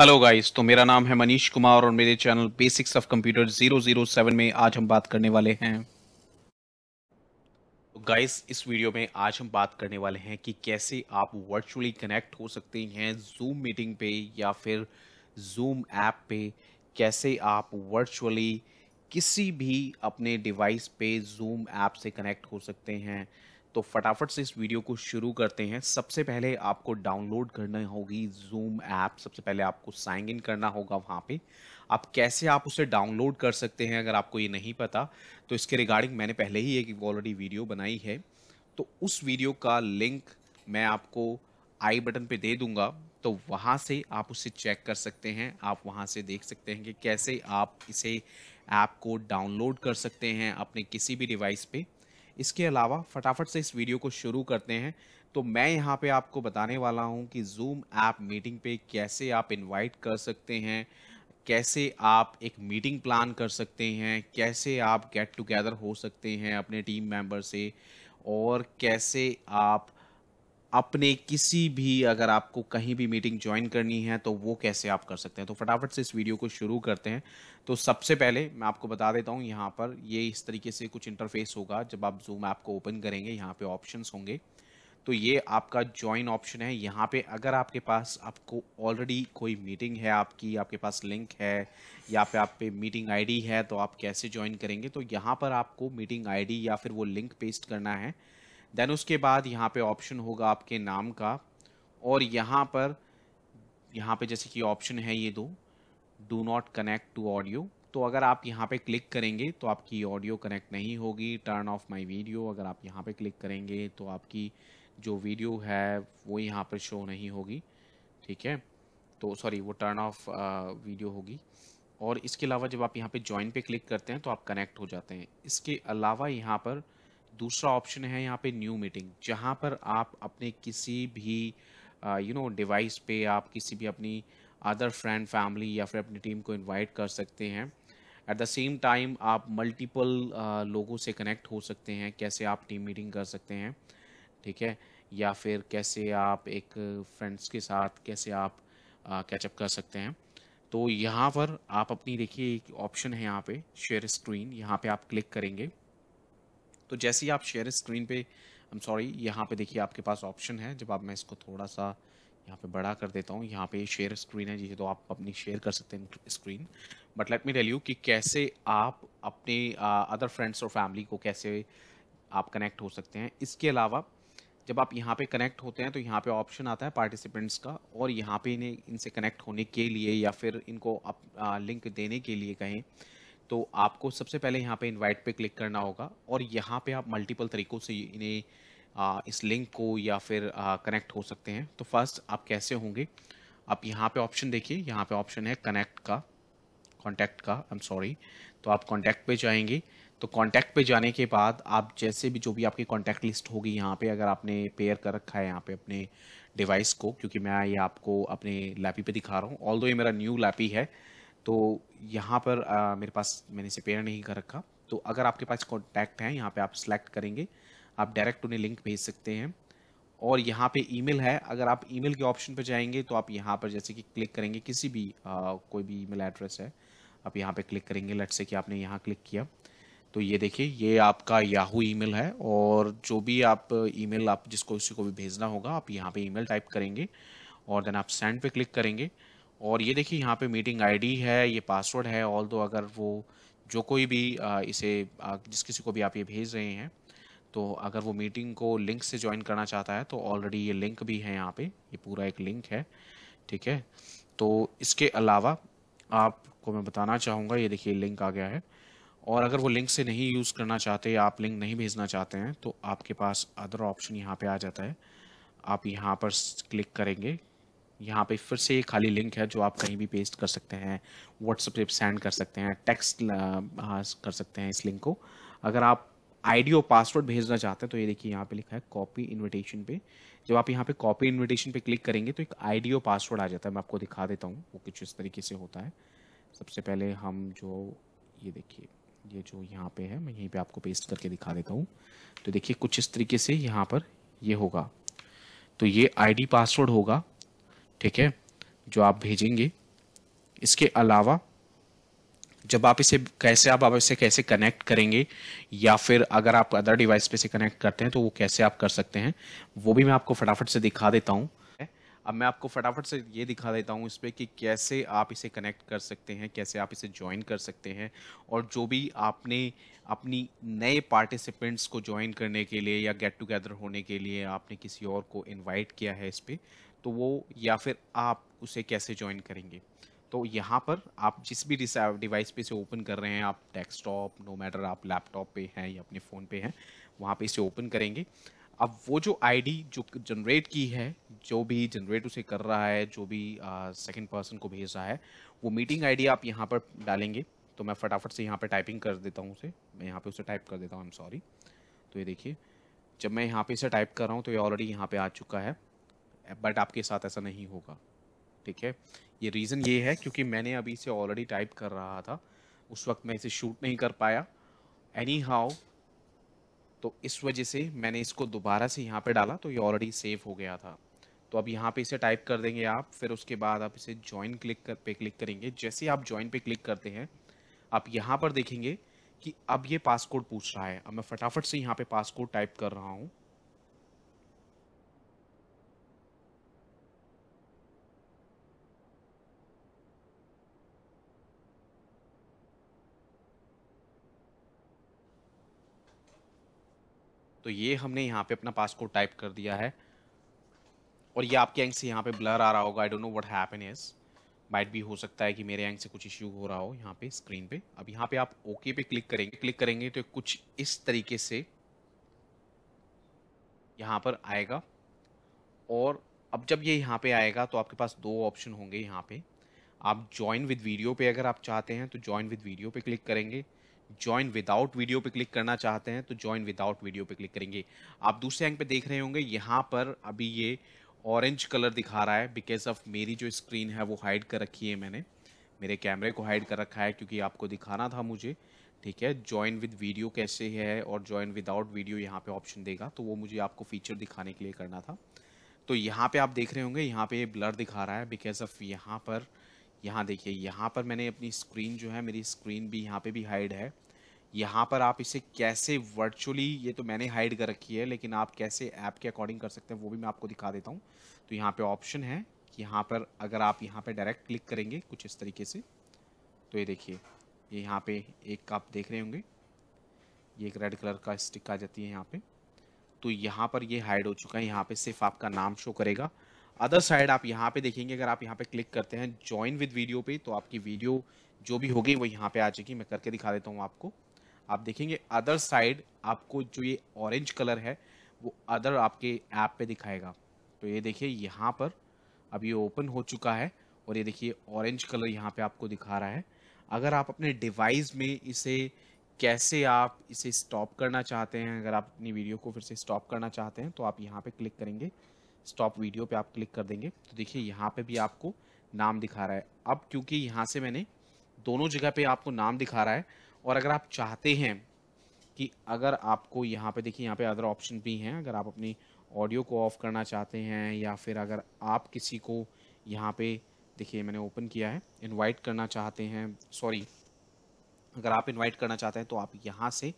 hello guys तो मेरा नाम है मनीष कुमार और मेरे चैनल बेसिक्स ऑफ कंप्यूटर 007 में आज हम बात करने वाले हैं तो गाइस इस वीडियो में आज हम बात करने वाले हैं कि कैसे आप वर्चुअली कनेक्ट हो सकते हैं जूम मीटिंग पे या फिर जूम ऐप पे कैसे आप वर्चुअली किसी भी अपने डिवाइस पे जूम ऐप से कनेक्ट हो सकते हैं तो फटाफट से इस वीडियो को शुरू करते हैं सबसे पहले आपको डाउनलोड करना होगी जूम ऐप सबसे पहले आपको साइन इन करना होगा वहाँ पे आप कैसे आप उसे डाउनलोड कर सकते हैं अगर आपको ये नहीं पता तो इसके रिगार्डिंग मैंने पहले ही एक ऑलरेडी वीडियो बनाई है तो उस वीडियो का लिंक मैं आपको आई बटन पर दे दूँगा तो वहाँ से आप उसे चेक कर सकते हैं आप वहाँ से देख सकते हैं कि कैसे आप इसे ऐप को डाउनलोड कर सकते हैं अपने किसी भी डिवाइस पर इसके अलावा फटाफट से इस वीडियो को शुरू करते हैं तो मैं यहाँ पे आपको बताने वाला हूँ कि जूम ऐप मीटिंग पे कैसे आप इनवाइट कर सकते हैं कैसे आप एक मीटिंग प्लान कर सकते हैं कैसे आप गेट टुगेदर हो सकते हैं अपने टीम मेंबर से और कैसे आप अपने किसी भी अगर आपको कहीं भी मीटिंग ज्वाइन करनी है तो वो कैसे आप कर सकते हैं तो फटाफट से इस वीडियो को शुरू करते हैं तो सबसे पहले मैं आपको बता देता हूँ यहाँ पर ये इस तरीके से कुछ इंटरफेस होगा जब आप जूम ऐप को ओपन करेंगे यहाँ पे ऑप्शंस होंगे तो ये आपका ज्वाइन ऑप्शन है यहाँ पे अगर आपके पास आपको ऑलरेडी कोई मीटिंग है आपकी आपके पास लिंक है या पे आप पे मीटिंग आईडी है तो आप कैसे ज्वाइन करेंगे तो यहाँ पर आपको मीटिंग आईडी या फिर वो लिंक पेस्ट करना है देन उसके बाद यहाँ पे ऑप्शन होगा आपके नाम का और यहाँ पर यहाँ पे जैसे कि ऑप्शन है ये दो do not connect to audio तो अगर आप यहाँ पे क्लिक करेंगे तो आपकी ऑडियो कनेक्ट नहीं होगी टर्न ऑफ माय वीडियो अगर आप यहाँ पे क्लिक करेंगे तो आपकी जो वीडियो है वो यहाँ पर शो नहीं होगी ठीक है तो सॉरी वो टर्न ऑफ वीडियो होगी और इसके अलावा जब आप यहाँ पे ज्वाइन पे क्लिक करते हैं तो आप कनेक्ट हो जाते हैं इसके अलावा यहाँ पर दूसरा ऑप्शन है यहाँ पे न्यू मीटिंग जहाँ पर आप अपने किसी भी यू नो डिवाइस पे आप किसी भी अपनी अदर फ्रेंड फैमिली या फिर अपनी टीम को इनवाइट कर सकते हैं एट द सेम टाइम आप मल्टीपल uh, लोगों से कनेक्ट हो सकते हैं कैसे आप टीम मीटिंग कर सकते हैं ठीक है या फिर कैसे आप एक फ्रेंड्स के साथ कैसे आप कैचअप uh, कर सकते हैं तो यहाँ पर आप अपनी देखिए एक ऑप्शन है यहाँ पे शेयर स्क्रीन यहाँ पे आप क्लिक करेंगे तो जैसे ही आप शेयर स्क्रीन पे आई एम सॉरी यहाँ पे देखिए आपके पास ऑप्शन है जब आप मैं इसको थोड़ा सा यहाँ पे बड़ा कर देता हूँ यहाँ पे शेयर स्क्रीन है जिसे तो आप अपनी शेयर कर सकते हैं screen but let me tell you कि कैसे आप अपने अदर फ्रेंड्स और फैमिली को कैसे आप कनेक्ट हो सकते हैं इसके अलावा जब आप यहाँ पे कनेक्ट होते हैं तो यहाँ पे ऑप्शन आता है पार्टिसिपेंट्स का और यहाँ पे इन्हें इनसे कनेक्ट होने के लिए या फिर इनको आप लिंक देने के लिए कहें तो आपको सबसे पहले यहाँ पे इनवाइट पे क्लिक करना होगा और यहाँ पे आप मल्टीपल तरीक़ों से इन्हें इस लिंक को या फिर कनेक्ट हो सकते हैं तो फर्स्ट आप कैसे होंगे आप यहाँ पे ऑप्शन देखिए यहाँ पे ऑप्शन है कनेक्ट का कॉन्टैक्ट का आई एम सॉरी तो आप कॉन्टैक्ट पे जाएंगे तो कॉन्टैक्ट पे जाने के बाद आप जैसे भी जो भी आपकी कॉन्टैक्ट लिस्ट होगी यहाँ पे अगर आपने पेयर कर रखा है यहाँ पे अपने डिवाइस को क्योंकि मैं ये आपको अपने लैपी पे दिखा रहा हूँ ऑल ये मेरा न्यू लैपी है तो यहाँ पर आ, मेरे पास मैंने इसे पेयर नहीं कर रखा तो अगर आपके पास कॉन्टैक्ट हैं यहाँ पे आप सेलेक्ट करेंगे आप डायरेक्ट उन्हें लिंक भेज सकते हैं और यहाँ पे ईमेल है अगर आप ईमेल के ऑप्शन पर जाएंगे तो आप यहाँ पर जैसे कि क्लिक करेंगे किसी भी आ, कोई भी ईमेल एड्रेस है आप यहाँ पे क्लिक करेंगे लट से कि आपने यहाँ क्लिक किया तो ये देखिए ये आपका याहू ईमेल है और जो भी आप ईमेल आप जिसको उसी को भी भेजना होगा आप यहाँ पे ईमेल टाइप करेंगे और देन आप सेंड पे क्लिक करेंगे और ये देखिए यहाँ पे मीटिंग आईडी है ये पासवर्ड है ऑल दो अगर वो जो कोई भी इसे जिस किसी को भी आप ये भेज रहे हैं तो अगर वो मीटिंग को लिंक से ज्वाइन करना चाहता है तो ऑलरेडी ये लिंक भी है यहाँ पे ये पूरा एक लिंक है ठीक है तो इसके अलावा आपको मैं बताना चाहूँगा ये देखिए लिंक आ गया है और अगर वो लिंक से नहीं यूज़ करना चाहते आप लिंक नहीं भेजना चाहते हैं तो आपके पास अदर ऑप्शन यहाँ पर आ जाता है आप यहाँ पर क्लिक करेंगे यहाँ पे फिर से खाली लिंक है जो आप कहीं भी पेस्ट कर सकते हैं व्हाट्सएप पे सेंड कर सकते हैं टेक्स्ट uh, uh, कर सकते हैं इस लिंक को अगर आप आईडी और पासवर्ड भेजना चाहते हैं तो ये देखिए यहाँ पे लिखा है कॉपी इनविटेशन पे जब आप यहाँ पे कॉपी इनविटेशन पे क्लिक करेंगे तो एक आईडी और पासवर्ड आ जाता है मैं आपको दिखा देता हूँ वो कुछ इस तरीके से होता है सबसे पहले हम जो ये देखिए ये जो यहाँ पे है मैं यहीं पे आपको पेस्ट करके दिखा देता हूँ तो देखिए कुछ इस तरीके से यहाँ पर ये होगा तो ये आईडी पासवर्ड होगा ठीक है जो आप भेजेंगे इसके अलावा जब आप इसे कैसे आप, आप इसे कैसे कनेक्ट करेंगे या फिर अगर आप अदर डिवाइस पे से कनेक्ट करते हैं तो वो कैसे आप कर सकते हैं वो भी मैं आपको फटाफट से दिखा देता हूँ अब मैं आपको फटाफट से ये दिखा देता हूँ इस पर कि कैसे आप इसे कनेक्ट कर सकते हैं कैसे आप इसे ज्वाइन कर सकते हैं और जो भी आपने अपनी नए पार्टिसिपेंट्स को ज्वाइन करने के लिए या गेट टुगेदर होने के लिए आपने किसी और को इनवाइट किया है इस पर तो वो या फिर आप उसे कैसे ज्वाइन करेंगे तो यहाँ पर आप जिस भी डिवाइस पे इसे ओपन कर रहे हैं आप डेस्कटॉप नो मैटर आप लैपटॉप पे हैं या अपने फ़ोन पे हैं वहाँ पे इसे ओपन करेंगे अब वो जो आईडी जो जनरेट की है जो भी जनरेट उसे कर रहा है जो भी सेकंड पर्सन को भेज रहा है वो मीटिंग आईडी आप यहाँ पर डालेंगे तो मैं फटाफट से यहाँ पर टाइपिंग कर देता हूँ उसे मैं यहाँ पे उसे टाइप कर देता हूँ आई एम सॉरी तो ये देखिए जब मैं यहाँ पे इसे टाइप कर रहा हूँ तो ये ऑलरेडी यहाँ पे आ चुका है बट आपके साथ ऐसा नहीं होगा ठीक है ये रीज़न ये है क्योंकि मैंने अभी इसे ऑलरेडी टाइप कर रहा था उस वक्त मैं इसे शूट नहीं कर पाया एनी हाउ तो इस वजह से मैंने इसको दोबारा से यहाँ पे डाला तो ये ऑलरेडी सेव हो गया था तो अब यहाँ पे इसे टाइप कर देंगे आप फिर उसके बाद आप इसे ज्वाइन क्लिक कर पे क्लिक करेंगे जैसे आप ज्वाइन पे क्लिक करते हैं आप यहाँ पर देखेंगे कि अब ये पासकोड पूछ रहा है अब मैं फटाफट से यहाँ पे पासकोड टाइप कर रहा हूँ तो ये हमने यहाँ पे अपना पासकोड टाइप कर दिया है और ये आपके एंग से यहाँ पे ब्लर आ रहा होगा I don't know what happen is might भी हो सकता है कि मेरे एंग से कुछ इश्यू हो रहा हो यहाँ पे स्क्रीन पे अब यहाँ पे आप ओके okay पे क्लिक करेंगे क्लिक करेंगे तो कुछ इस तरीके से यहाँ पर आएगा और अब जब ये यहाँ पे आएगा तो आपके पास दो ऑप्शन होंगे यहाँ पे आप ज्वाइन विद वीडियो पे अगर आप चाहते हैं तो ज्वाइन विद वीडियो पे क्लिक करेंगे ज्वाइन विदाउट वीडियो पे क्लिक करना चाहते हैं तो ज्वाइन विदाउट वीडियो पे क्लिक करेंगे आप दूसरे एंग पे देख रहे होंगे यहाँ पर अभी ये ऑरेंज कलर दिखा रहा है बिकॉज ऑफ मेरी जो स्क्रीन है वो हाइड कर रखी है मैंने मेरे कैमरे को हाइड कर रखा है क्योंकि आपको दिखाना था मुझे ठीक है ज्वाइन विद वीडियो कैसे है और ज्वाइन विदाउट वीडियो यहाँ पे ऑप्शन देगा तो वो मुझे आपको फीचर दिखाने के लिए करना था तो यहाँ पे आप देख रहे होंगे यहाँ पे ब्लर दिखा रहा है बिकॉज ऑफ यहाँ पर यहाँ देखिए यहाँ पर मैंने अपनी स्क्रीन जो है मेरी स्क्रीन भी यहाँ पे भी हाइड है यहाँ पर आप इसे कैसे वर्चुअली ये तो मैंने हाइड कर रखी है लेकिन आप कैसे ऐप के अकॉर्डिंग कर सकते हैं वो भी मैं आपको दिखा देता हूँ तो यहाँ पे ऑप्शन है कि यहाँ पर अगर आप यहाँ पे डायरेक्ट क्लिक करेंगे कुछ इस तरीके से तो ये देखिए ये यहाँ पे एक आप देख रहे होंगे ये एक रेड कलर का स्टिक आ जाती है यहाँ पर तो यहाँ पर ये हाइड हो चुका है यहाँ पे सिर्फ आपका नाम शो करेगा अदर साइड आप यहाँ पे देखेंगे अगर आप यहाँ पे क्लिक करते हैं ज्वाइन विद वीडियो पे तो आपकी वीडियो जो भी होगी वो यहाँ पे आ जाएगी मैं करके दिखा देता हूँ आपको आप देखेंगे अदर साइड आपको जो ये ऑरेंज कलर है वो अदर आपके ऐप पे दिखाएगा तो ये देखिए यहाँ पर अब ये ओपन हो चुका है और ये देखिए ऑरेंज कलर यहाँ पे आपको दिखा रहा है अगर आप अपने डिवाइस में इसे कैसे आप इसे स्टॉप करना चाहते हैं अगर आप अपनी वीडियो को फिर से स्टॉप करना चाहते हैं तो आप यहाँ पे क्लिक करेंगे स्टॉप वीडियो पे आप क्लिक कर देंगे तो देखिए यहाँ पे भी आपको नाम दिखा रहा है अब क्योंकि यहाँ से मैंने दोनों जगह पे आपको नाम दिखा रहा है और अगर आप चाहते हैं कि अगर आपको यहाँ पे देखिए यहाँ पे अदर ऑप्शन भी हैं अगर आप अपनी ऑडियो को ऑफ़ करना चाहते हैं या फिर अगर आप किसी को यहाँ पे देखिए मैंने ओपन किया है इन्वाइट करना चाहते हैं सॉरी अगर आप इन्वाइट करना चाहते हैं तो आप यहाँ से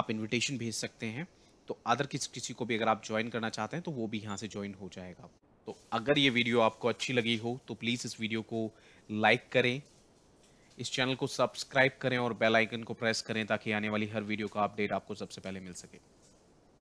आप इन्विटेशन भेज सकते हैं तो अदर किस किसी को भी अगर आप ज्वाइन करना चाहते हैं तो वो भी यहाँ से ज्वाइन हो जाएगा तो अगर ये वीडियो आपको अच्छी लगी हो तो प्लीज़ इस वीडियो को लाइक करें इस चैनल को सब्सक्राइब करें और बेल आइकन को प्रेस करें ताकि आने वाली हर वीडियो का अपडेट आपको सबसे पहले मिल सके